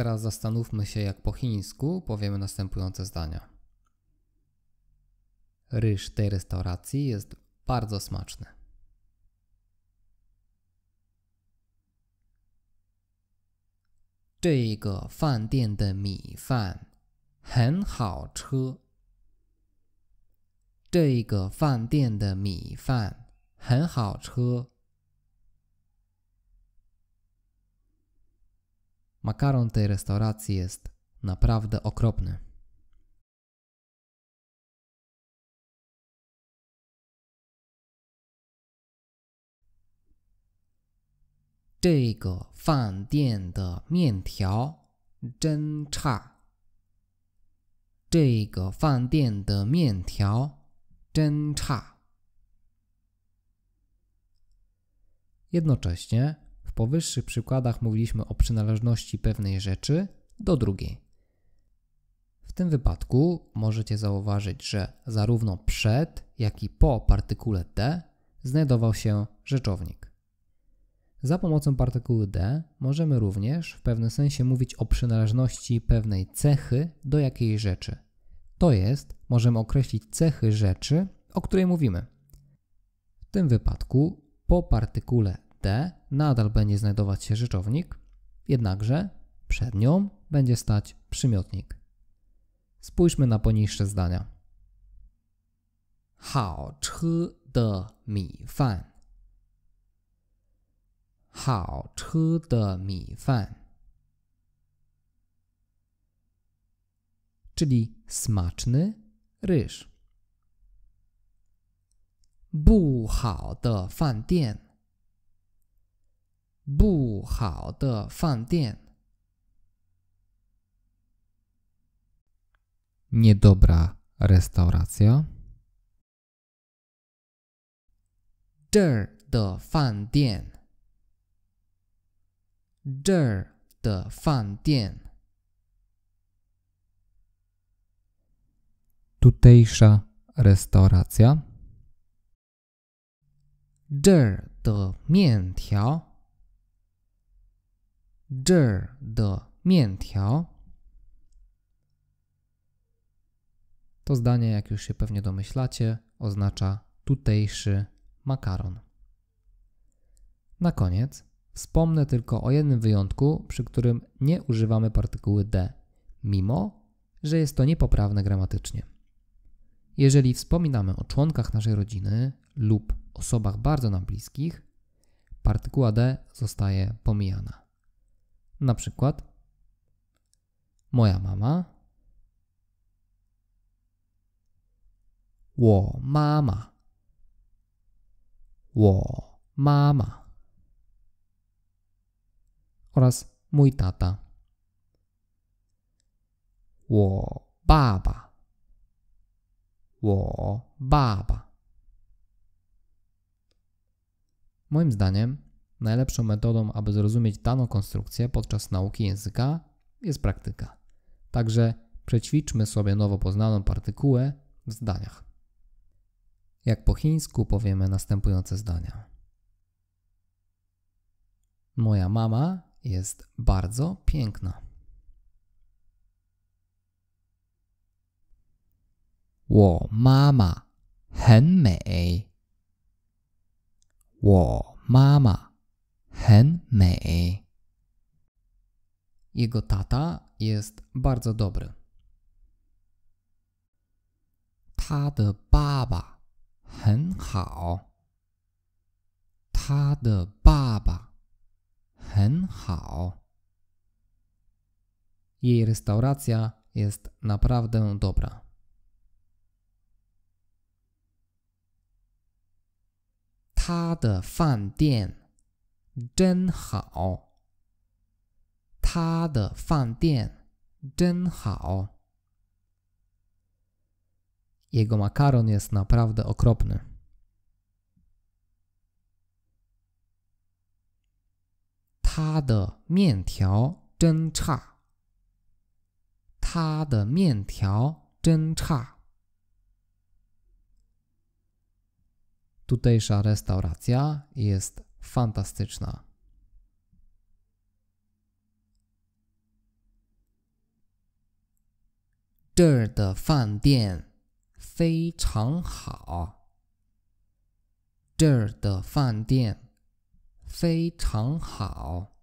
teraz zastanówmy się, jak po chińsku powiemy następujące zdania. Ryż tej restauracji jest bardzo smaczny. Tego fan de mi fan hen hao chu. Tego fan de mi fan hen hao chu. Makaron tej restauracji jest naprawdę okropny. Tego fan dian de mian Tego Jednocześnie powyższych przykładach mówiliśmy o przynależności pewnej rzeczy do drugiej. W tym wypadku możecie zauważyć, że zarówno przed, jak i po partykule D znajdował się rzeczownik. Za pomocą partykuły D możemy również w pewnym sensie mówić o przynależności pewnej cechy do jakiejś rzeczy. To jest, możemy określić cechy rzeczy, o której mówimy. W tym wypadku po partykule D nadal będzie znajdować się rzeczownik, jednakże przed nią będzie stać przymiotnik. Spójrzmy na poniższe zdania. Czyli smaczny ryż. 不好的饭店。不好的饭店。Niedobra restauracja. tutejsza restauracja. 这儿的面条。to zdanie, jak już się pewnie domyślacie, oznacza tutejszy makaron. Na koniec wspomnę tylko o jednym wyjątku, przy którym nie używamy partykuły d, mimo że jest to niepoprawne gramatycznie. Jeżeli wspominamy o członkach naszej rodziny lub osobach bardzo nam bliskich, partykuła d zostaje pomijana. Na przykład moja mama. Wo mama. Wo mama. Oraz mój tata. Wo baba. Wo baba. Moim zdaniem Najlepszą metodą, aby zrozumieć daną konstrukcję podczas nauki języka jest praktyka. Także przećwiczmy sobie nowo poznaną partykułę w zdaniach. Jak po chińsku powiemy następujące zdania. Moja mama jest bardzo piękna. mama Mei. Jego tata jest bardzo dobry. Jej restauracja jest naprawdę dobra. Ta de fan dien 真好。他的饭店真好。Jego makaron jest naprawdę okropny. Ta de mian tiao zhen cha. Ta de mian tiao zhen cha. Tutejsza restauracja jest fantasticna。这儿的饭店非常好。这儿的饭店非常好。